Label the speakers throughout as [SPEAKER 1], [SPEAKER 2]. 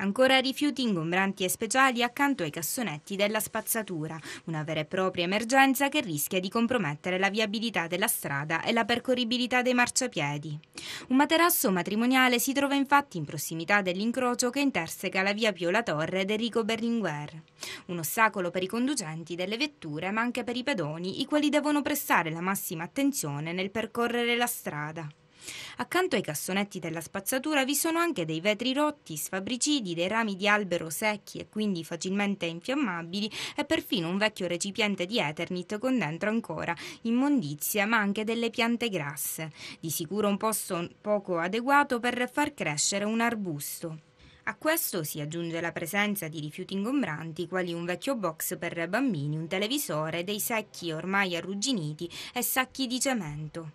[SPEAKER 1] Ancora rifiuti ingombranti e speciali accanto ai cassonetti della spazzatura, una vera e propria emergenza che rischia di compromettere la viabilità della strada e la percorribilità dei marciapiedi. Un materasso matrimoniale si trova infatti in prossimità dell'incrocio che interseca la via Pio La Torre ed Enrico Berlinguer. Un ostacolo per i conducenti delle vetture ma anche per i pedoni, i quali devono prestare la massima attenzione nel percorrere la strada. Accanto ai cassonetti della spazzatura vi sono anche dei vetri rotti, sfabricidi, dei rami di albero secchi e quindi facilmente infiammabili e perfino un vecchio recipiente di Eternit con dentro ancora immondizia ma anche delle piante grasse. Di sicuro un posto poco adeguato per far crescere un arbusto. A questo si aggiunge la presenza di rifiuti ingombranti, quali un vecchio box per bambini, un televisore, dei secchi ormai arrugginiti e sacchi di cemento.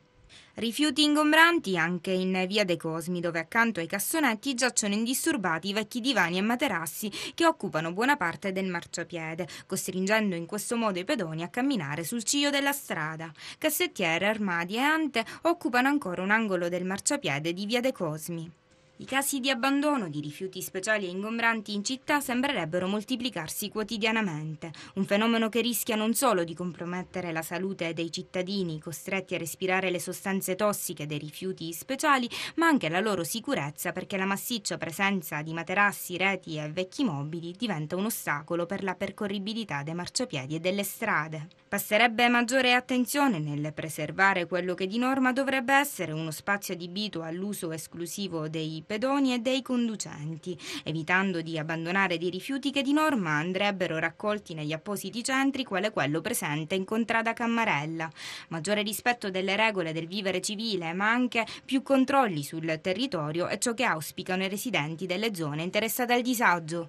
[SPEAKER 1] Rifiuti ingombranti anche in via De Cosmi, dove accanto ai cassonetti giacciono indisturbati i vecchi divani e materassi che occupano buona parte del marciapiede, costringendo in questo modo i pedoni a camminare sul ciglio della strada. Cassettiere, armadi e ante occupano ancora un angolo del marciapiede di via De Cosmi. I casi di abbandono di rifiuti speciali e ingombranti in città sembrerebbero moltiplicarsi quotidianamente, un fenomeno che rischia non solo di compromettere la salute dei cittadini costretti a respirare le sostanze tossiche dei rifiuti speciali, ma anche la loro sicurezza perché la massiccia presenza di materassi, reti e vecchi mobili diventa un ostacolo per la percorribilità dei marciapiedi e delle strade. Passerebbe maggiore attenzione nel preservare quello che di norma dovrebbe essere uno spazio adibito all'uso esclusivo dei pedoni e dei conducenti, evitando di abbandonare dei rifiuti che di norma andrebbero raccolti negli appositi centri, quale quello presente in contrada Cammarella. Maggiore rispetto delle regole del vivere civile, ma anche più controlli sul territorio è ciò che auspicano i residenti delle zone interessate al disagio.